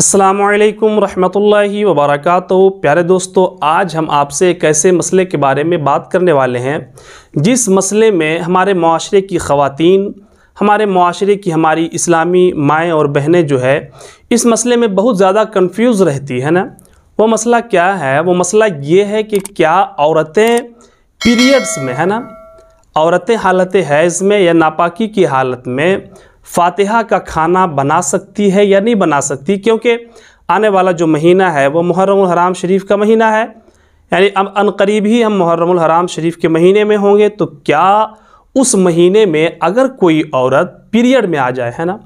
असलकम रहमतुल्लाहि वबरक प्यारे दोस्तों आज हम आपसे एक ऐसे मसले के बारे में बात करने वाले हैं जिस मसले में हमारे माशरे की ख़वातीन हमारे माशरे की हमारी इस्लामी माएँ और बहनें जो है इस मसले में बहुत ज़्यादा कंफ्यूज रहती है ना वो मसला क्या है वो मसला ये है कि क्या औरतें पीरियड्स में है ना औरतें हालत हैज़ में या नापाकी की हालत में फातिहा का खाना बना सकती है या नहीं बना सकती क्योंकि आने वाला जो महीना है वो मुहर्रम हराम शरीफ का महीना है यानी अब अनकरीब ही हम मुहर्रम हराम शरीफ के महीने में होंगे तो क्या उस महीने में अगर कोई औरत पीरियड में आ जाए है ना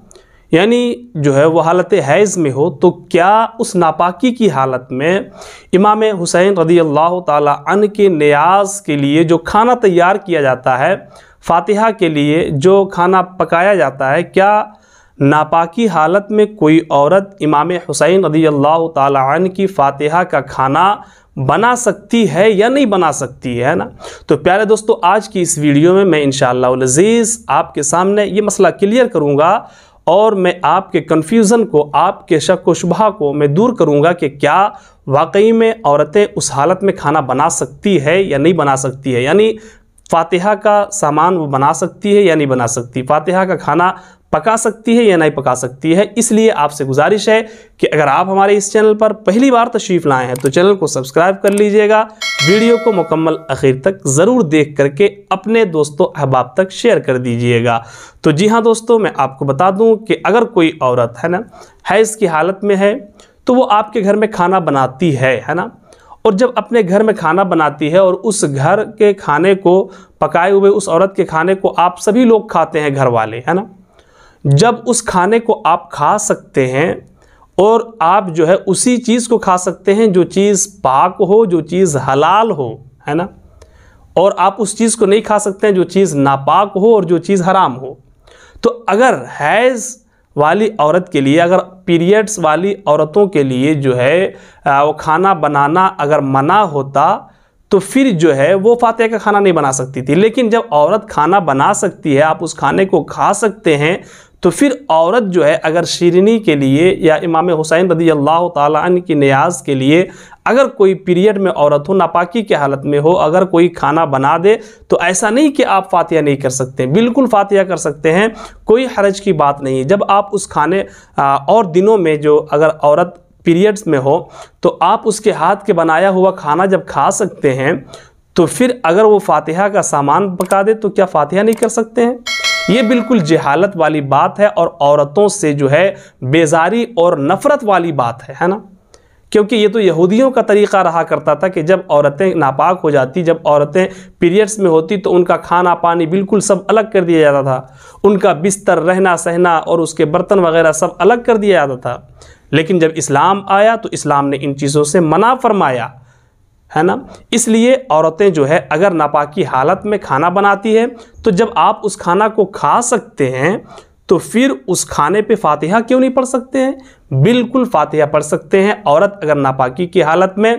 यानी जो है वह हालत हैज़ में हो तो क्या उस नापाकी की हालत में इमाम हुसैन रदी अल्लाह तन के न्याज के लिए जो खाना तैयार किया जाता है फातिहा के लिए जो खाना पकाया जाता है क्या नापाकी हालत में कोई औरत इमाम हुसैन रदी अल्लाह तन की फातिहा का खाना बना सकती है या नहीं बना सकती है ना तो प्यारे दोस्तों आज की इस वीडियो में मैं इन शजीज़ आपके सामने ये मसला क्लियर करूँगा और मैं आपके कन्फ्यूज़न को आपके शक व शुबा को मैं दूर करूँगा कि क्या वाकई में औरतें उस हालत में खाना बना सकती है या नहीं बना सकती है यानी फातिहा का सामान वो बना सकती है या नहीं बना सकती फातिहा का खाना पका सकती है या नहीं पका सकती है इसलिए आपसे गुजारिश है कि अगर आप हमारे इस चैनल पर पहली बार तशरीफ़ लाए हैं तो चैनल को सब्सक्राइब कर लीजिएगा वीडियो को मुकम्मल आखिर तक ज़रूर देख करके अपने दोस्तों अहबाब तक शेयर कर दीजिएगा तो जी हाँ दोस्तों मैं आपको बता दूँ कि अगर कोई औरत है ना हैज़ की हालत में है तो वो आपके घर में खाना बनाती है है ना और जब अपने घर में खाना बनाती है और उस घर के खाने को पकाए हुए उस औरत के खाने को आप सभी लोग खाते हैं घर वाले है ना जब उस खाने को आप खा सकते हैं और आप जो है उसी चीज़ को खा सकते हैं जो चीज़ पाक हो जो चीज़ हलाल हो है ना और आप उस चीज़ को नहीं खा सकते हैं जो चीज़ नापाक हो और जो चीज़ हराम हो तो अगर हैज़ वाली औरत के लिए अगर पीरियड्स वाली औरतों के लिए जो है वो खाना बनाना अगर मना होता तो फिर जो है वो फातह का खाना नहीं बना सकती थी लेकिन जब औरत खाना बना सकती है आप उस खाने को खा सकते हैं तो फिर औरत जो है अगर शीरनी के लिए या इमाम हुसैन रदी अल्लाह तन की न्याज के लिए अगर कोई पीरियड में औरत हो नापाकी के हालत में हो अगर कोई खाना बना दे तो ऐसा नहीं कि आप फातिया नहीं कर सकते बिल्कुल फातिया कर सकते हैं कोई हरज की बात नहीं है जब आप उस खाने और दिनों में जो अगर औरत पीरियड्स में हो तो आप उसके हाथ के बनाया हुआ खाना जब खा सकते हैं तो फिर अगर वो फातिहा का सामान पका दे तो क्या फातिहा नहीं कर सकते हैं ये बिल्कुल जहालत वाली बात है और औरतों से जो है बेजारी और नफ़रत वाली बात है है ना क्योंकि ये तो यहूदियों का तरीक़ा रहा करता था कि जब औरतें नापाक हो जाती जब औरतें पीरियड्स में होती तो उनका खाना पानी बिल्कुल सब अलग कर दिया जाता था उनका बिस्तर रहना सहना और उसके बर्तन वगैरह सब अलग कर दिया जाता था लेकिन जब इस्लाम आया तो इस्लाम ने इन चीज़ों से मना फरमाया है ना इसलिए औरतें जो है अगर नापाकी हालत में खाना बनाती है तो जब आप उस खाना को खा सकते हैं तो फिर उस खाने पे फातिहा क्यों नहीं पढ़ सकते हैं बिल्कुल फातिहा पढ़ सकते हैं औरत अगर नापाकी की हालत में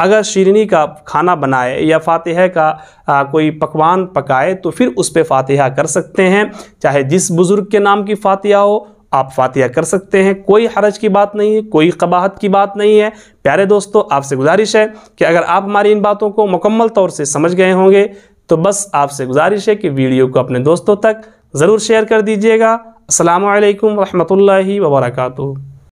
अगर शीरनी का खाना बनाए या फातिहा का आ, कोई पकवान पकाए तो फिर उस पर फातिहा कर सकते हैं चाहे जिस बुज़ुर्ग के नाम की फातिहा हो आप फातिहा कर सकते हैं कोई हरज की बात नहीं है कोई कबाहत की बात नहीं है प्यारे दोस्तों आपसे गुजारिश है कि अगर आप हमारी इन बातों को मुकम्मल तौर से समझ गए होंगे तो बस आपसे गुजारिश है कि वीडियो को अपने दोस्तों तक ज़रूर शेयर कर दीजिएगा अल्लाम वरहमल वर्का